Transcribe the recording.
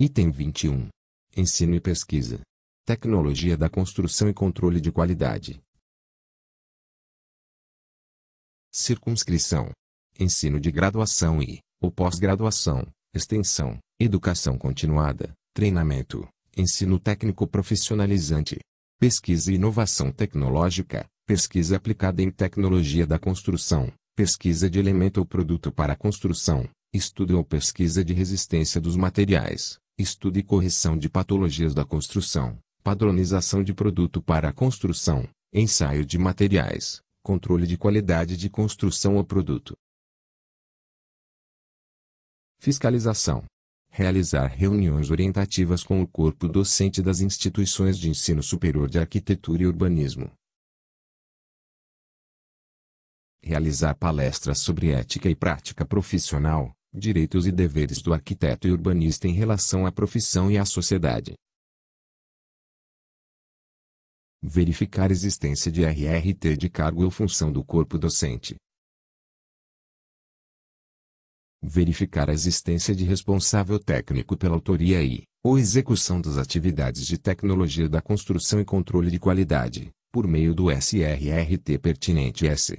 Item 21. Ensino e pesquisa. Tecnologia da construção e controle de qualidade. Circunscrição. Ensino de graduação e, ou pós-graduação, extensão, educação continuada, treinamento, ensino técnico profissionalizante. Pesquisa e inovação tecnológica, pesquisa aplicada em tecnologia da construção, pesquisa de elemento ou produto para a construção, estudo ou pesquisa de resistência dos materiais, estudo e correção de patologias da construção, padronização de produto para a construção, ensaio de materiais, controle de qualidade de construção ou produto. Fiscalização. Realizar reuniões orientativas com o corpo docente das instituições de ensino superior de arquitetura e urbanismo. Realizar palestras sobre ética e prática profissional, direitos e deveres do arquiteto e urbanista em relação à profissão e à sociedade. Verificar existência de RRT de cargo ou função do corpo docente. Verificar a existência de responsável técnico pela autoria e, ou execução das atividades de tecnologia da construção e controle de qualidade, por meio do SRRT pertinente S.